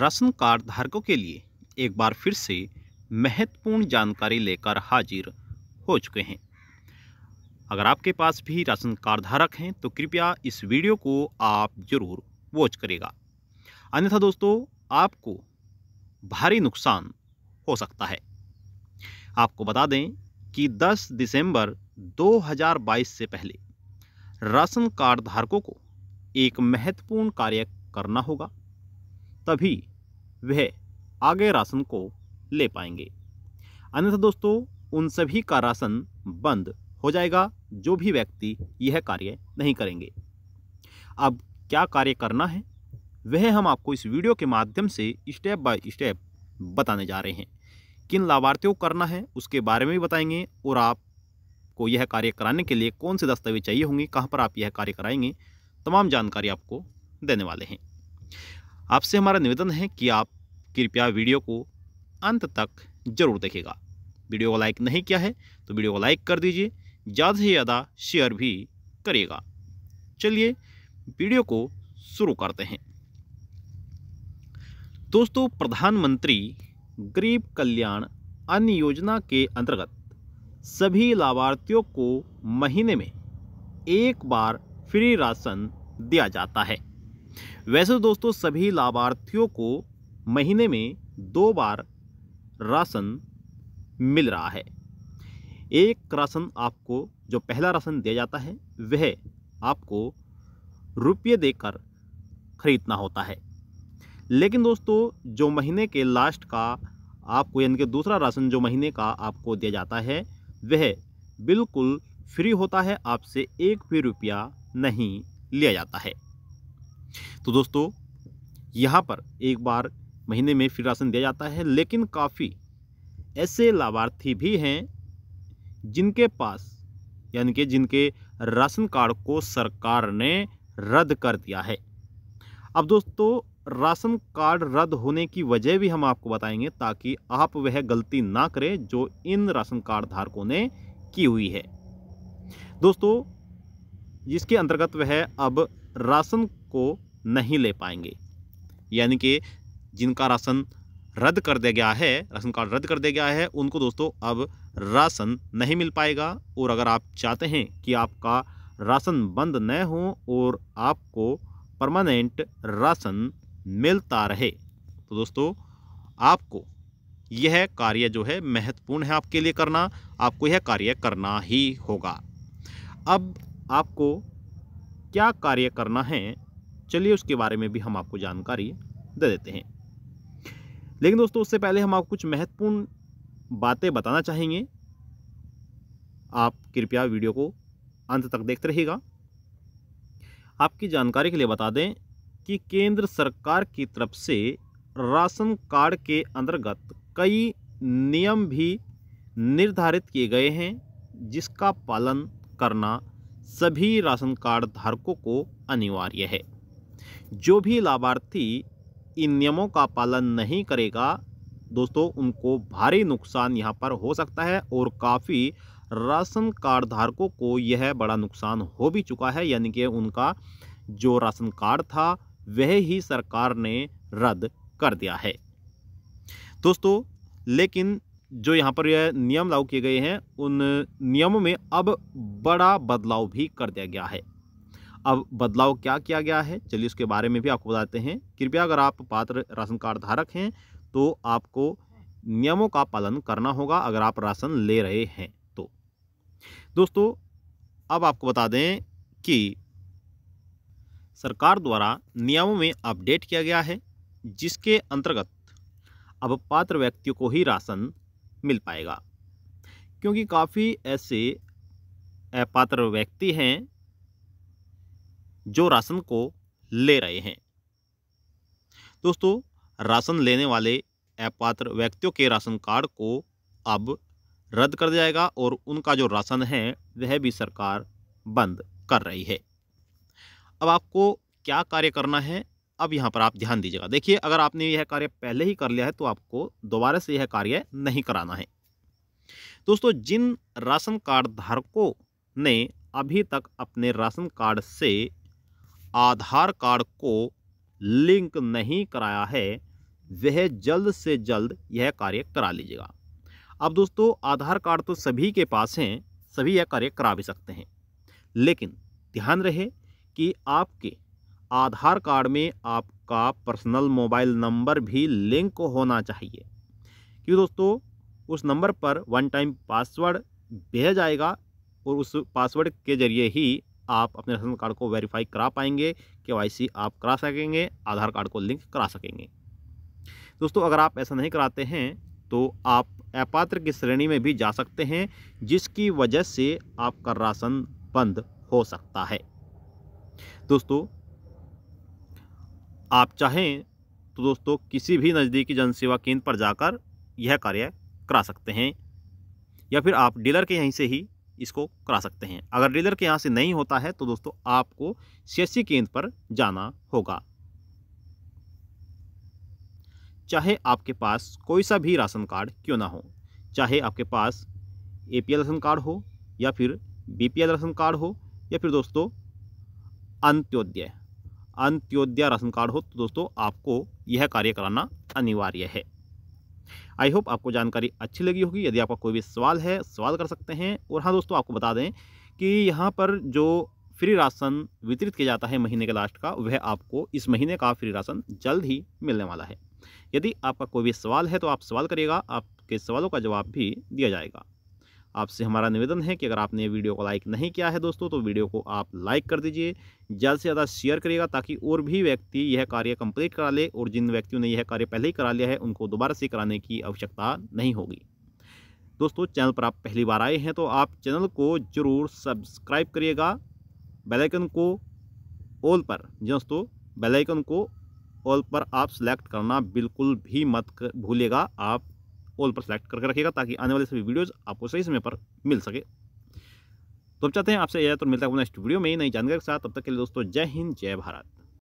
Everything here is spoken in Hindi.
राशन कार्ड धारकों के लिए एक बार फिर से महत्वपूर्ण जानकारी लेकर हाजिर हो चुके हैं अगर आपके पास भी राशन कार्ड धारक हैं तो कृपया इस वीडियो को आप जरूर वॉच करेगा अन्यथा दोस्तों आपको भारी नुकसान हो सकता है आपको बता दें कि 10 दिसंबर 2022 से पहले राशन कार्ड धारकों को एक महत्वपूर्ण कार्य करना होगा तभी वह आगे राशन को ले पाएंगे अन्यथा दोस्तों उन सभी का राशन बंद हो जाएगा जो भी व्यक्ति यह कार्य नहीं करेंगे अब क्या कार्य करना है वह हम आपको इस वीडियो के माध्यम से स्टेप बाय स्टेप बताने जा रहे हैं किन लाभार्थियों को करना है उसके बारे में भी बताएंगे और आपको यह कार्य कराने के लिए कौन से दस्तावेज चाहिए होंगे कहाँ पर आप यह कार्य कराएंगे तमाम जानकारी आपको देने वाले हैं आपसे हमारा निवेदन है कि आप कृपया वीडियो को अंत तक जरूर देखेगा वीडियो को लाइक नहीं किया है तो वीडियो को लाइक कर दीजिए ज़्यादा से ज़्यादा शेयर भी करिएगा चलिए वीडियो को शुरू करते हैं दोस्तों प्रधानमंत्री गरीब कल्याण अन्न योजना के अंतर्गत सभी लाभार्थियों को महीने में एक बार फ्री राशन दिया जाता है वैसे तो दोस्तों सभी लाभार्थियों को महीने में दो बार राशन मिल रहा है एक राशन आपको जो पहला राशन दिया जाता है वह आपको रुपये देकर ख़रीदना होता है लेकिन दोस्तों जो महीने के लास्ट का आपको यानी कि दूसरा राशन जो महीने का आपको दिया जाता है वह बिल्कुल फ्री होता है आपसे एक भी रुपया नहीं लिया जाता है तो दोस्तों यहाँ पर एक बार महीने में फ्री राशन दिया जाता है लेकिन काफ़ी ऐसे लाभार्थी भी हैं जिनके पास यानी कि जिनके राशन कार्ड को सरकार ने रद्द कर दिया है अब दोस्तों राशन कार्ड रद्द होने की वजह भी हम आपको बताएंगे ताकि आप वह गलती ना करें जो इन राशन कार्ड धारकों ने की हुई है दोस्तों जिसके अंतर्गत वह अब राशन को नहीं ले पाएंगे यानी कि जिनका राशन रद्द कर दिया गया है राशन कार्ड रद्द कर दिया गया है उनको दोस्तों अब राशन नहीं मिल पाएगा और अगर आप चाहते हैं कि आपका राशन बंद न हो और आपको परमानेंट राशन मिलता रहे तो दोस्तों आपको यह कार्य जो है महत्वपूर्ण है आपके लिए करना आपको यह कार्य करना ही होगा अब आपको क्या कार्य करना है चलिए उसके बारे में भी हम आपको जानकारी दे देते हैं लेकिन दोस्तों उससे पहले हम आपको कुछ महत्वपूर्ण बातें बताना चाहेंगे आप कृपया वीडियो को अंत तक देखते रहेगा आपकी जानकारी के लिए बता दें कि केंद्र सरकार की तरफ से राशन कार्ड के अंतर्गत कई नियम भी निर्धारित किए गए हैं जिसका पालन करना सभी राशन कार्ड धारकों को अनिवार्य है जो भी लाभार्थी इन नियमों का पालन नहीं करेगा दोस्तों उनको भारी नुकसान यहाँ पर हो सकता है और काफ़ी राशन कार्ड धारकों को यह बड़ा नुकसान हो भी चुका है यानी कि उनका जो राशन कार्ड था वह ही सरकार ने रद्द कर दिया है दोस्तों लेकिन जो यहाँ पर यह नियम लागू किए गए हैं उन नियमों में अब बड़ा बदलाव भी कर दिया गया है अब बदलाव क्या किया गया है चलिए उसके बारे में भी आपको बताते हैं कृपया अगर आप पात्र राशन कार्ड धारक हैं तो आपको नियमों का पालन करना होगा अगर आप राशन ले रहे हैं तो दोस्तों अब आपको बता दें कि सरकार द्वारा नियमों में अपडेट किया गया है जिसके अंतर्गत अब पात्र व्यक्तियों को ही राशन मिल पाएगा क्योंकि काफ़ी ऐसे अपात्र व्यक्ति हैं जो राशन को ले रहे हैं दोस्तों राशन लेने वाले अपात्र व्यक्तियों के राशन कार्ड को अब रद्द कर दिया जाएगा और उनका जो राशन है वह भी सरकार बंद कर रही है अब आपको क्या कार्य करना है अब यहाँ पर आप ध्यान दीजिएगा देखिए अगर आपने यह कार्य पहले ही कर लिया है तो आपको दोबारा से यह कार्य नहीं कराना है दोस्तों जिन राशन कार्ड धारकों ने अभी तक अपने राशन कार्ड से आधार कार्ड को लिंक नहीं कराया है वह जल्द से जल्द यह कार्य करा लीजिएगा अब दोस्तों आधार कार्ड तो सभी के पास हैं सभी यह कार्य करा भी सकते हैं लेकिन ध्यान रहे कि आपके आधार कार्ड में आपका पर्सनल मोबाइल नंबर भी लिंक होना चाहिए क्योंकि दोस्तों उस नंबर पर वन टाइम पासवर्ड भेजा जाएगा और उस पासवर्ड के ज़रिए ही आप अपने राशन कार्ड को वेरीफाई करा पाएंगे के आप करा सकेंगे आधार कार्ड को लिंक करा सकेंगे दोस्तों अगर आप ऐसा नहीं कराते हैं तो आप अपात्र की श्रेणी में भी जा सकते हैं जिसकी वजह से आपका राशन बंद हो सकता है दोस्तों आप चाहें तो दोस्तों किसी भी नज़दीकी जनसेवा केंद्र पर जाकर यह कार्य करा सकते हैं या फिर आप डीलर के यहीं से ही इसको करा सकते हैं अगर डीलर के यहाँ से नहीं होता है तो दोस्तों आपको सी केंद्र पर जाना होगा चाहे आपके पास कोई सा भी राशन कार्ड क्यों ना हो चाहे आपके पास ए राशन कार्ड हो या फिर बी राशन कार्ड हो या फिर दोस्तों अंत्योदय अंत्योदय राशन कार्ड हो तो दोस्तों आपको यह कार्य कराना अनिवार्य है आई होप आपको जानकारी अच्छी लगी होगी यदि आपका कोई भी सवाल है सवाल कर सकते हैं और हाँ दोस्तों आपको बता दें कि यहाँ पर जो फ्री राशन वितरित किया जाता है महीने के लास्ट का वह आपको इस महीने का फ्री राशन जल्द ही मिलने वाला है यदि आपका कोई भी सवाल है तो आप सवाल करिएगा आपके सवालों का जवाब भी दिया जाएगा आपसे हमारा निवेदन है कि अगर आपने वीडियो को लाइक नहीं किया है दोस्तों तो वीडियो को आप लाइक कर दीजिए ज़्यादा से ज़्यादा शेयर करिएगा ताकि और भी व्यक्ति यह कार्य कंप्लीट करा ले और जिन व्यक्तियों ने यह कार्य पहले ही करा लिया है उनको दोबारा से कराने की आवश्यकता नहीं होगी दोस्तों चैनल पर आप पहली बार आए हैं तो आप चैनल को ज़रूर सब्सक्राइब करिएगा बेलाइकन को ऑल पर दोस्तों बेलाइकन को ऑल पर आप सेलेक्ट करना बिल्कुल भी मत भूलेगा आप ऑल पर सेलेक्ट करके रखिएगा ताकि आने वाले सभी वीडियोज़ आपको सही समय पर मिल सके तो अब चाहते हैं आपसे यह तो मिलता है नेक्स्ट वीडियो में ही नई जानकारी के साथ तब तक के लिए दोस्तों जय हिंद जय भारत